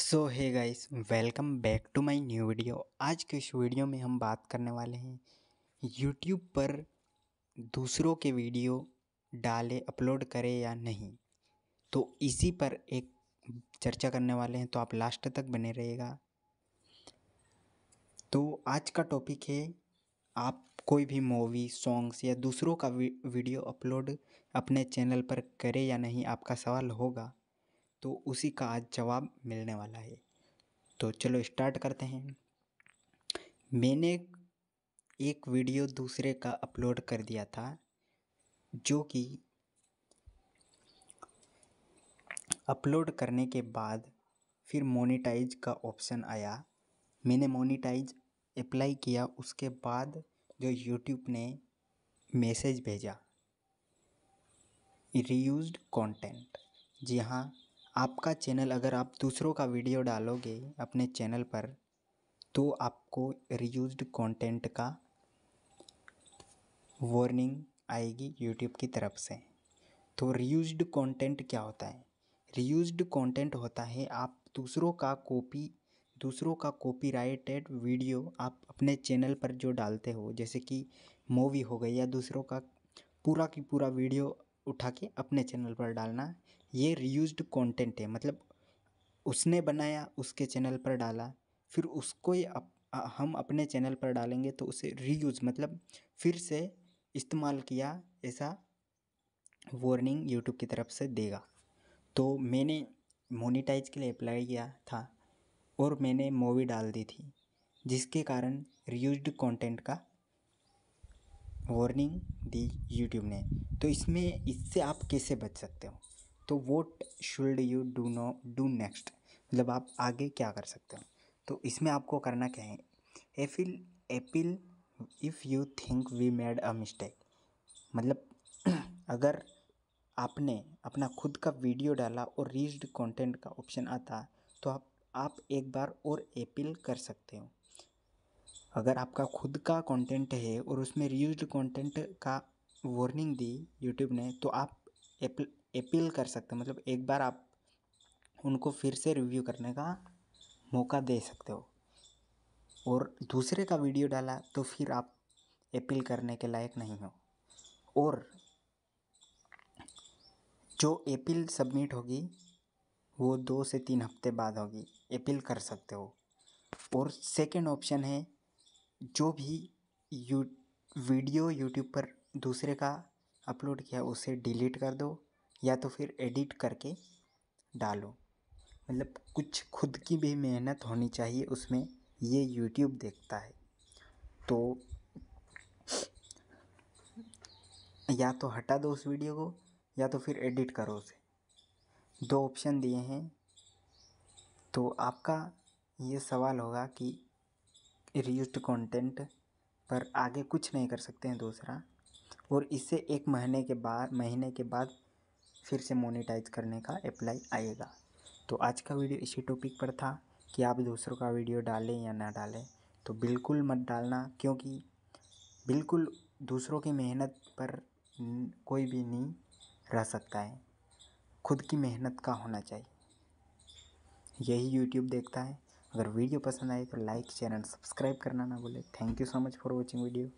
सो है guys welcome back to my new video आज के इस वीडियो में हम बात करने वाले हैं यूट्यूब पर दूसरों के वीडियो डाले अपलोड करें या नहीं तो इसी पर एक चर्चा करने वाले हैं तो आप लास्ट तक बने रहेगा तो आज का टॉपिक है आप कोई भी मूवी सॉन्ग्स या दूसरों का वीडियो अपलोड अपने चैनल पर करें या नहीं आपका सवाल होगा तो उसी का आज जवाब मिलने वाला है तो चलो स्टार्ट करते हैं मैंने एक वीडियो दूसरे का अपलोड कर दिया था जो कि अपलोड करने के बाद फिर मोनिटाइज का ऑप्शन आया मैंने मोनिटाइज अप्लाई किया उसके बाद जो यूट्यूब ने मैसेज भेजा रीयूज्ड कंटेंट जी हाँ आपका चैनल अगर आप दूसरों का वीडियो डालोगे अपने चैनल पर तो आपको रीयूज कंटेंट का वार्निंग आएगी यूट्यूब की तरफ से तो रीयूज्ड कंटेंट क्या होता है रीयूज कंटेंट होता है आप दूसरों का कॉपी दूसरों का कॉपीराइटेड वीडियो आप अपने चैनल पर जो डालते हो जैसे कि मूवी हो गई या दूसरों का पूरा की पूरा वीडियो उठा के अपने चैनल पर डालना ये रीयूज्ड कंटेंट है मतलब उसने बनाया उसके चैनल पर डाला फिर उसको ही अप, हम अपने चैनल पर डालेंगे तो उसे रीयूज मतलब फिर से इस्तेमाल किया ऐसा वार्निंग यूट्यूब की तरफ से देगा तो मैंने मोनिटाइज के लिए अप्लाई किया था और मैंने मूवी डाल दी थी जिसके कारण रीयूज्ड कंटेंट का वार्निंग दी यूट्यूब ने तो इसमें इससे आप कैसे बच सकते हो तो what should you do no do next मतलब आप आगे क्या कर सकते हो तो इसमें आपको करना क्या है appeal appeal if you think we made a mistake मतलब अगर आपने अपना खुद का वीडियो डाला और रीच्ड कंटेंट का ऑप्शन आता तो आप आप एक बार और अपील कर सकते हो अगर आपका खुद का कंटेंट है और उसमें रीयूज्ड कंटेंट का वार्निंग दी यूट्यूब ने तो आप अपील कर सकते हो मतलब एक बार आप उनको फिर से रिव्यू करने का मौका दे सकते हो और दूसरे का वीडियो डाला तो फिर आप अपील करने के लायक नहीं हो और जो अपील सबमिट होगी वो दो से तीन हफ्ते बाद होगी अपील कर सकते हो और सेकेंड ऑप्शन है जो भी यू वीडियो यूट्यूब पर दूसरे का अपलोड किया उसे डिलीट कर दो या तो फिर एडिट करके डालो मतलब कुछ खुद की भी मेहनत होनी चाहिए उसमें ये यूट्यूब देखता है तो या तो हटा दो उस वीडियो को या तो फिर एडिट करो उसे दो ऑप्शन दिए हैं तो आपका ये सवाल होगा कि रीयूज्ड कंटेंट पर आगे कुछ नहीं कर सकते हैं दूसरा और इसे एक महीने के बाद महीने के बाद फिर से मोनेटाइज करने का अप्लाई आएगा तो आज का वीडियो इसी टॉपिक पर था कि आप दूसरों का वीडियो डालें या ना डालें तो बिल्कुल मत डालना क्योंकि बिल्कुल दूसरों की मेहनत पर कोई भी नहीं रह सकता है खुद की मेहनत का होना चाहिए यही यूट्यूब देखता है अगर वीडियो पसंद आए तो लाइक एंड सब्सक्राइब करना ना भूले thank you so much for watching video